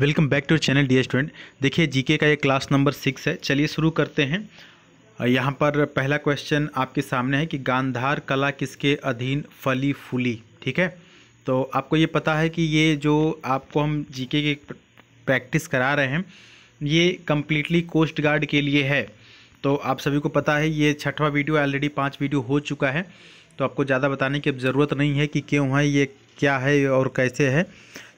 welcome back to channel the student देखिए GK का ये क्लास नंबर सिक्स है चलिए शुरू करते हैं यहाँ पर पहला क्वेश्चन आपके सामने है कि गांधार कला किसके अधीन फली फूली ठीक है तो आपको ये पता है कि ये जो आपको हम जीके के प्रैक्टिस करा रहे हैं ये कम्प्लीटली कोस्ट गार्ड के लिए है तो आप सभी को पता है ये छठवा वीडियो ऑलरेडी पाँच वीडियो हो चुका है तो आपको ज़्यादा बताने की ज़रूरत नहीं है कि क्यों है ये क्या है और कैसे है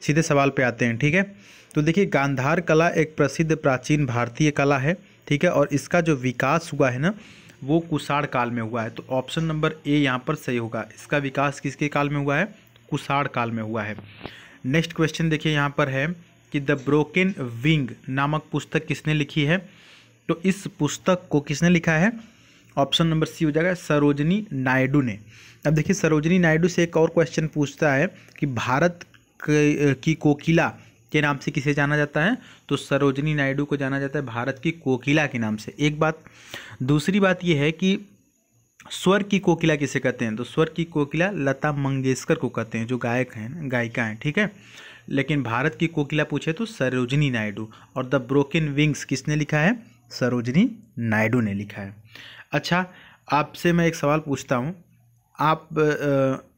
सीधे सवाल पे आते हैं ठीक है तो देखिए गांधार कला एक प्रसिद्ध प्राचीन भारतीय कला है ठीक है और इसका जो विकास हुआ है ना वो कुषाण काल में हुआ है तो ऑप्शन नंबर ए यहाँ पर सही होगा इसका विकास किसके काल में हुआ है कुषाण काल में हुआ है नेक्स्ट क्वेश्चन देखिए यहाँ पर है कि द ब्रोकन विंग नामक पुस्तक किसने लिखी है तो इस पुस्तक को किसने लिखा है ऑप्शन नंबर सी हो जाएगा सरोजनी नायडू ने अब देखिए सरोजनी नायडू से एक और क्वेश्चन पूछता है कि भारत की कोकिला के नाम से किसे जाना जाता है तो सरोजनी नायडू को जाना जाता है भारत की कोकिला के नाम से एक बात दूसरी बात यह है कि स्वर की कोकिला किसे कहते हैं तो स्वर की कोकिला लता मंगेशकर को कहते हैं जो गायक हैं गायिका हैं ठीक है लेकिन भारत की कोकिला पूछे तो सरोजनी नायडू और द ब्रोकन विंग्स किसने लिखा है सरोजनी नायडू ने लिखा है अच्छा आपसे मैं एक सवाल पूछता हूँ आप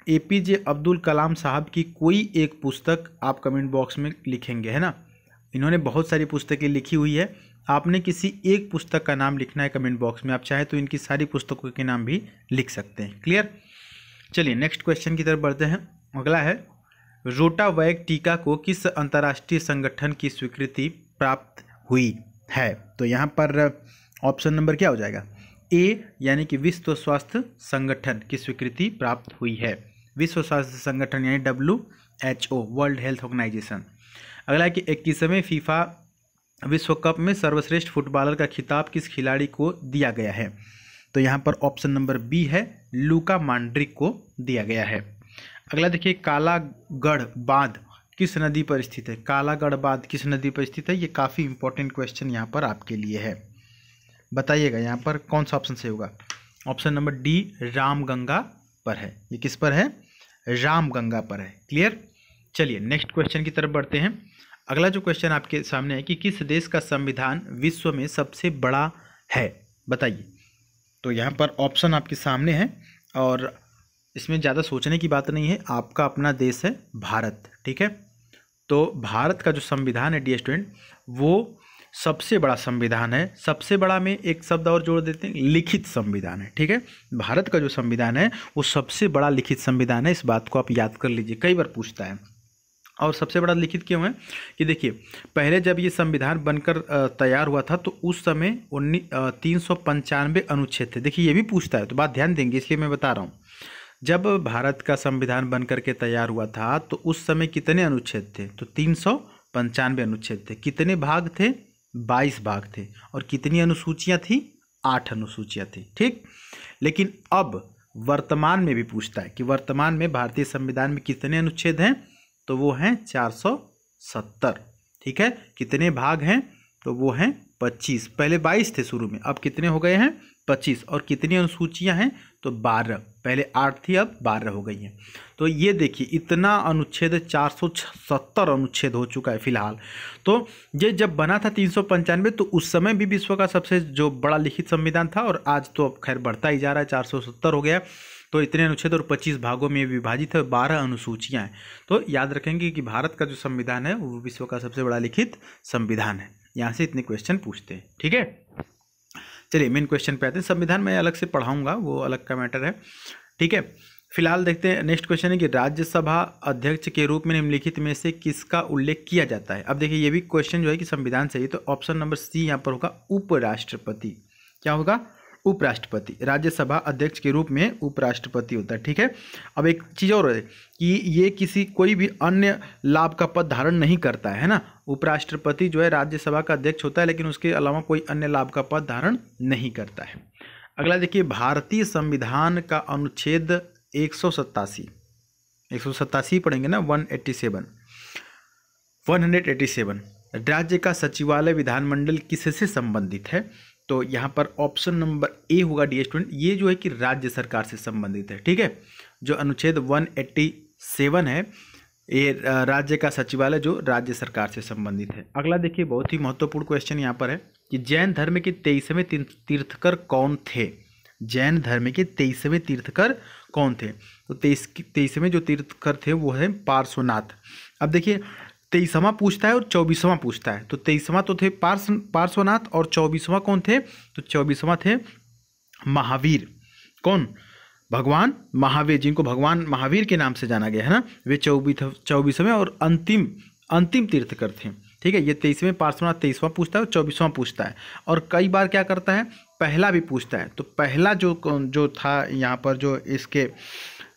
ए पी जे अब्दुल कलाम साहब की कोई एक पुस्तक आप कमेंट बॉक्स में लिखेंगे है ना इन्होंने बहुत सारी पुस्तकें लिखी हुई है आपने किसी एक पुस्तक का नाम लिखना है कमेंट बॉक्स में आप चाहें तो इनकी सारी पुस्तकों के नाम भी लिख सकते हैं क्लियर चलिए नेक्स्ट क्वेश्चन की तरफ बढ़ते हैं अगला है रोटा वैक टीका को किस अंतर्राष्ट्रीय संगठन की स्वीकृति प्राप्त हुई है तो यहाँ पर ऑप्शन uh, नंबर क्या हो जाएगा ए यानी कि विश्व स्वास्थ्य संगठन की स्वीकृति प्राप्त हुई है विश्व स्वास्थ्य संगठन यानी W H O world health organisation अगला कि इक्कीसवें फीफा विश्व कप में सर्वश्रेष्ठ फुटबॉलर का खिताब किस खिलाड़ी को दिया गया है तो यहाँ पर ऑप्शन नंबर बी है लूका मांड्रिक को दिया गया है अगला देखिए कालागढ़ बांध किस नदी पर स्थित है कालागढ़ बांध किस नदी पर स्थित है ये काफ़ी इंपॉर्टेंट क्वेश्चन यहाँ पर आपके लिए है बताइएगा यहाँ पर कौन सा ऑप्शन सही होगा ऑप्शन नंबर डी रामगंगा पर है ये किस पर है रामगंगा पर है क्लियर चलिए नेक्स्ट क्वेश्चन की तरफ बढ़ते हैं अगला जो क्वेश्चन आपके सामने है कि किस देश का संविधान विश्व में सबसे बड़ा है बताइए तो यहाँ पर ऑप्शन आपके सामने है और इसमें ज़्यादा सोचने की बात नहीं है आपका अपना देश है भारत ठीक है तो भारत का जो संविधान है डी स्टूडेंट वो सबसे बड़ा संविधान है सबसे बड़ा में एक शब्द और जोड़ देते हैं लिखित संविधान है ठीक है भारत का जो संविधान है वो सबसे बड़ा लिखित संविधान है इस बात को आप याद कर लीजिए कई बार पूछता है और सबसे बड़ा लिखित क्यों है कि देखिए पहले जब ये संविधान बनकर तैयार हुआ था तो उस समय उन्नीस तीन सौ पंचानवे अनुच्छेद थे देखिए ये भी पूछता है तो बात ध्यान देंगे इसलिए मैं बता रहा हूँ जब भारत का संविधान बनकर के तैयार हुआ था तो उस समय कितने अनुच्छेद थे तो तीन सौ पंचानवे अनुच्छेद थे कितने भाग थे बाईस भाग थे और कितनी अनुसूचियाँ थी आठ अनुसूचियाँ थी ठीक लेकिन अब वर्तमान में भी पूछता है कि वर्तमान में भारतीय संविधान में कितने अनुच्छेद हैं तो वो हैं चार सौ सत्तर ठीक है कितने भाग हैं तो वो हैं पच्चीस पहले बाईस थे शुरू में अब कितने हो गए हैं पच्चीस और कितनी अनुसूचियाँ हैं तो बारह पहले आठ थी अब बारह हो गई है तो ये देखिए इतना अनुच्छेद चार सौ सत्तर अनुच्छेद हो चुका है फिलहाल तो ये जब बना था तीन सौ पंचानवे तो उस समय भी विश्व का सबसे जो बड़ा लिखित संविधान था और आज तो अब खैर बढ़ता ही जा रहा है चार सौ सत्तर हो गया तो इतने अनुच्छेद और पच्चीस भागों में विभाजित है बारह अनुसूचियाँ हैं तो याद रखेंगे कि भारत का जो संविधान है वो विश्व का सबसे बड़ा लिखित संविधान है यहाँ से इतने क्वेश्चन पूछते हैं ठीक है चलिए मेन क्वेश्चन पे आते हैं संविधान मैं अलग से पढ़ाऊंगा वो अलग का मैटर है ठीक है फिलहाल देखते हैं नेक्स्ट क्वेश्चन है कि राज्यसभा अध्यक्ष के रूप में निम्नलिखित में से किसका उल्लेख किया जाता है अब देखिए ये भी क्वेश्चन जो है कि संविधान से ही तो ऑप्शन नंबर सी यहाँ पर होगा उपराष्ट्रपति क्या होगा उपराष्ट्रपति राज्यसभा अध्यक्ष के रूप में उपराष्ट्रपति होता है ठीक है अब एक चीज़ और है कि ये किसी कोई भी अन्य लाभ का पद धारण नहीं करता है ना उपराष्ट्रपति जो है राज्यसभा का अध्यक्ष होता है लेकिन उसके अलावा कोई अन्य लाभ का पद धारण नहीं करता है अगला देखिए भारतीय संविधान का अनुच्छेद एक सौ सत्तासी एक सौ सत्तासी पढ़ेंगे ना one eighty seven one hundred eighty seven राज्य का सचिवालय विधानमंडल किससे संबंधित है तो यहाँ पर ऑप्शन नंबर ए होगा डी स्टूडेंट ये जो है कि राज्य सरकार से संबंधित है ठीक है जो अनुच्छेद 187 है ये राज्य का सचिवालय जो राज्य सरकार से संबंधित है अगला देखिए बहुत ही महत्वपूर्ण क्वेश्चन यहाँ पर है कि जैन धर्म के तेईसवें तीर्थकर कौन थे जैन धर्म के तेईसवें तीर्थकर कौन थे तो तेईस तेईसवें जो तीर्थकर थे वो हैं पार्श्वनाथ अब देखिए तेईसवा पूछता है और चौबीसवां पूछता है तो तेईसवां तो थे पार्श पार्श्वनाथ और चौबीसवां कौन थे तो चौबीसवां थे महावीर कौन भगवान महावीर जिनको भगवान महावीर के नाम से जाना गया है ना वे चौबीस चौबीसवें और अंतिम अंतिम तीर्थकर थे ठीक है ये तेईसवें पार्श्वनाथ तेईसवां पूछता है और चौबीसवां पूछता है और कई बार क्या करता है पहला भी पूछता है तो पहला जो जो था यहाँ पर जो इसके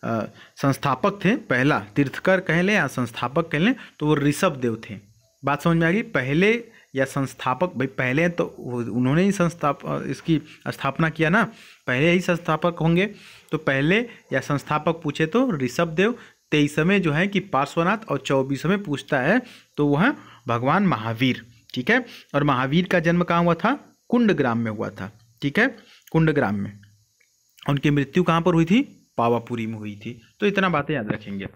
संस्थापक थे पहला तीर्थकर कह लें या संस्थापक कह लें तो वो ऋषभ देव थे बात समझ में आ गई पहले या संस्थापक भाई पहले तो उन्होंने ही संस्थाप इसकी स्थापना किया ना पहले ही संस्थापक होंगे तो पहले या संस्थापक पूछे तो ऋषभ देव तेईसवें जो है कि पार्श्वनाथ और चौबीसवें पूछता है तो वह भगवान महावीर ठीक है और महावीर का जन्म कहाँ हुआ था कुंड ग्राम में हुआ था ठीक है कुंड ग्राम में उनकी मृत्यु कहाँ पर हुई थी पावापुरी में हुई थी तो इतना बातें याद रखेंगे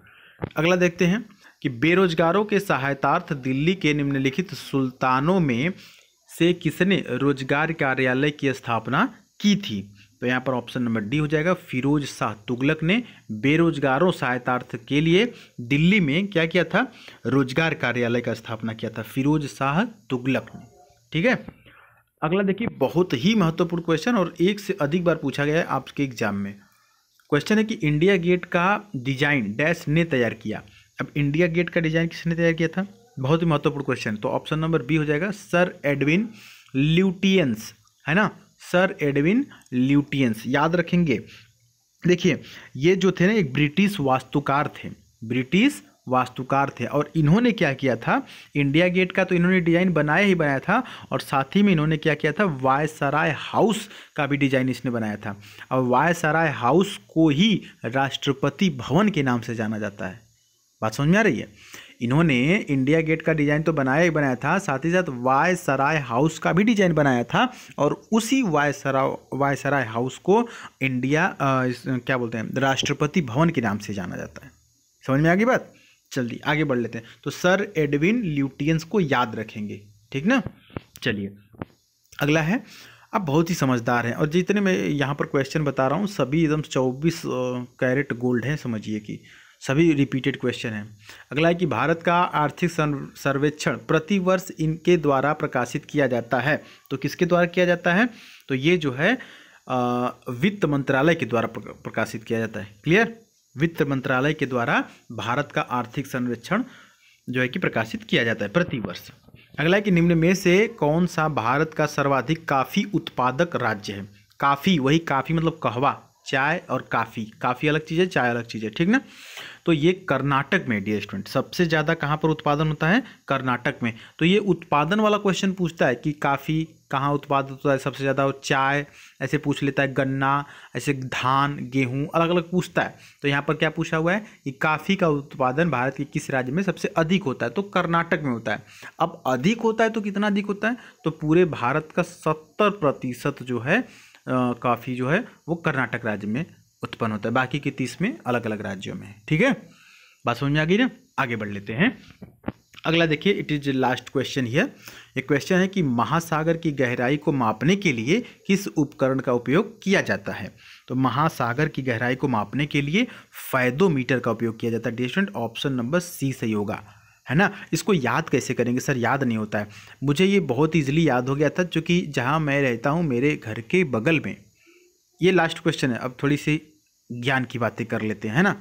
अगला देखते हैं कि बेरोजगारों के सहायतार्थ दिल्ली के निम्नलिखित सुल्तानों में से किसने रोजगार कार्यालय की स्थापना की थी तो यहाँ पर ऑप्शन नंबर डी हो जाएगा फिरोज शाह तुगलक ने बेरोजगारों सहायतार्थ के लिए दिल्ली में क्या किया था रोजगार कार्यालय का स्थापना किया था फिरोज शाह तुगलक ने ठीक है अगला देखिए बहुत ही महत्वपूर्ण क्वेश्चन और एक से अधिक बार पूछा गया है आपके एग्जाम में क्वेश्चन है कि इंडिया गेट का डिजाइन डैश ने तैयार किया अब इंडिया गेट का डिजाइन किसने तैयार किया था बहुत ही महत्वपूर्ण क्वेश्चन तो ऑप्शन नंबर बी हो जाएगा सर एडविन ल्यूटियंस है ना सर एडविन ल्यूटियंस याद रखेंगे देखिए ये जो थे ना एक ब्रिटिश वास्तुकार थे ब्रिटिश वास्तुकार थे और इन्होंने क्या किया था इंडिया गेट का तो इन्होंने डिज़ाइन बनाया ही बनाया था और साथ ही में इन्होंने क्या किया था वायसराय हाउस का भी डिज़ाइन इसने बनाया था अब वायसराय हाउस को ही राष्ट्रपति भवन के नाम से जाना जाता है बात समझ में आ रही है इन्होंने इंडिया गेट का डिज़ाइन तो बनाया ही बनाया था साथ ही साथ वायसराय हाउस का भी डिज़ाइन बनाया था और उसी वायसरा वायसराय हाउस को इंडिया आ, क्या बोलते हैं राष्ट्रपति भवन के नाम से जाना जाता है समझ में आ गई बात चलिए आगे बढ़ लेते हैं तो सर एडविन ल्यूटियंस को याद रखेंगे ठीक ना चलिए अगला है आप बहुत ही समझदार हैं और जितने मैं यहाँ पर क्वेश्चन बता रहा हूँ सभी एकदम चौबीस कैरेट गोल्ड हैं समझिए कि सभी रिपीटेड क्वेश्चन हैं अगला है कि भारत का आर्थिक सर्वेक्षण प्रतिवर्ष इनके द्वारा प्रकाशित किया जाता है तो किसके द्वारा किया जाता है तो ये जो है वित्त मंत्रालय के द्वारा प्रकाशित किया जाता है क्लियर वित्त मंत्रालय के द्वारा भारत का आर्थिक संरक्षण जो है कि प्रकाशित किया जाता है प्रतिवर्ष अगला है कि निम्न में से कौन सा भारत का सर्वाधिक काफ़ी उत्पादक राज्य है काफ़ी वही काफ़ी मतलब कहवा चाय और काफ़ी काफ़ी अलग चीज़ है चाय अलग चीज़ है ठीक ना तो ये कर्नाटक में डियर स्टूडेंट सबसे ज़्यादा कहाँ पर उत्पादन होता है कर्नाटक में तो ये उत्पादन वाला क्वेश्चन पूछता है कि काफ़ी कहाँ उत्पादन होता है सबसे ज़्यादा चाय ऐसे पूछ लेता है गन्ना ऐसे धान गेहूँ अलग अलग पूछता है तो यहाँ पर क्या पूछा हुआ है कि काफ़ी का उत्पादन भारत के किस राज्य में सबसे अधिक होता है तो कर्नाटक में होता है अब अधिक होता है तो कितना अधिक होता है तो पूरे भारत का सत्तर प्रतिशत जो है काफ़ी जो है वो कर्नाटक राज्य में उत्पन्न होता है बाकी के तीस में अलग अलग राज्यों में ठीक है बात समझ में आ गई ना आगे बढ़ लेते हैं अगला देखिए it is last question here ये क्वेश्चन है कि महासागर की गहराई को मापने के लिए किस उपकरण का उपयोग किया जाता है तो महासागर की गहराई को मापने के लिए फैदोमीटर का उपयोग किया जाता है डिस्टेंट ऑप्शन नंबर सी सही होगा है ना इसको याद कैसे करेंगे सर याद नहीं होता है मुझे ये बहुत ईजिली याद हो गया था क्योंकि जहाँ मैं रहता हूँ मेरे घर के बगल में ये लास्ट क्वेश्चन है अब थोड़ी सी ज्ञान की बातें कर लेते हैं ना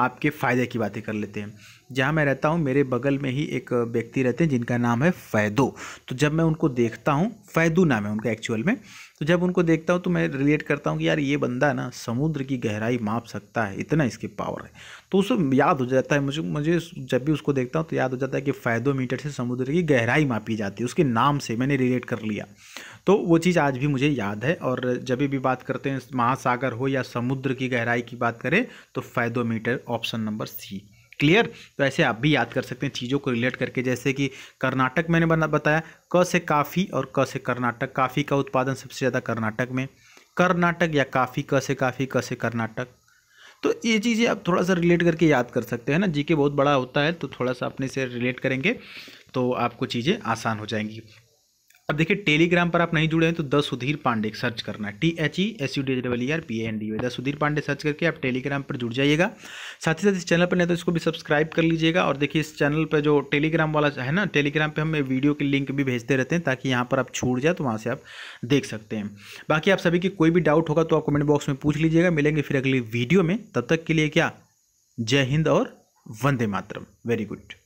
आपके फ़ायदे की बातें कर लेते हैं जहाँ मैं रहता हूँ मेरे बगल में ही एक व्यक्ति रहते हैं जिनका नाम है फ़ैदो तो जब मैं उनको देखता हूँ फ़ैदू नाम है उनका एक्चुअल में तो जब उनको देखता हूँ तो मैं रिलेट करता हूँ कि यार ये बंदा ना समुद्र की गहराई माप सकता है इतना इसकी पावर है तो उसको याद हो जाता है मुझे मुझे जब भी उसको देखता हूँ तो याद हो जाता है कि फैदोमीटर से समुद्र की गहराई मापी जाती है उसके नाम से मैंने रिलेट कर लिया तो वो चीज़ आज भी मुझे याद है और जब भी बात करते हैं महासागर हो या समुद्र की गहराई की बात करें तो fathometer option number C clear तो ऐसे आप भी याद कर सकते हैं चीज़ों को रिलेट करके जैसे कि कर्नाटक मैंने बना बताया क से काफ़ी और क से कर्नाटक काफ़ी का उत्पादन सबसे ज़्यादा कर्नाटक में कर्नाटक या काफ़ी क से काफ़ी क से कर्नाटक तो ये चीज़ें आप थोड़ा सा रिलेट करके याद कर सकते हैं ना जी के बहुत बड़ा होता है तो थोड़ा सा अपने से रिलेट करेंगे तो आपको चीज़ें आसान हो जाएंगी अब देखिए टेलीग्राम पर आप नहीं जुड़े हैं तो द सुधीर पांडे सर्च करना T H E S U D double R P N D the Sudhir Pandey search करके आप टेलीग्राम पर जुड़ जाइएगा साथ ही साथ इस चैनल पर नहीं तो इसको भी सब्सक्राइब कर लीजिएगा और देखिए इस चैनल पर जो टेलीग्राम वाला है ना टेलीग्राम पर हम वीडियो के लिंक भी भेजते रहते हैं ताकि यहाँ पर आप छूट जाए तो वहाँ से आप देख सकते हैं बाकी आप सभी की कोई भी डाउट होगा तो आप कमेंट बॉक्स में पूछ लीजिएगा मिलेंगे फिर अगली वीडियो में तब तक के लिए क्या जय हिंद और वंदे मातरम वेरी गुड